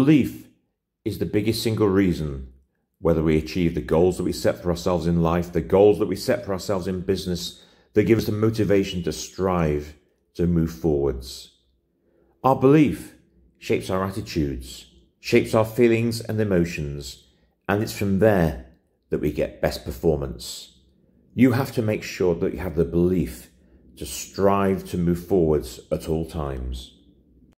Belief is the biggest single reason whether we achieve the goals that we set for ourselves in life, the goals that we set for ourselves in business, that give us the motivation to strive to move forwards. Our belief shapes our attitudes, shapes our feelings and emotions, and it's from there that we get best performance. You have to make sure that you have the belief to strive to move forwards at all times.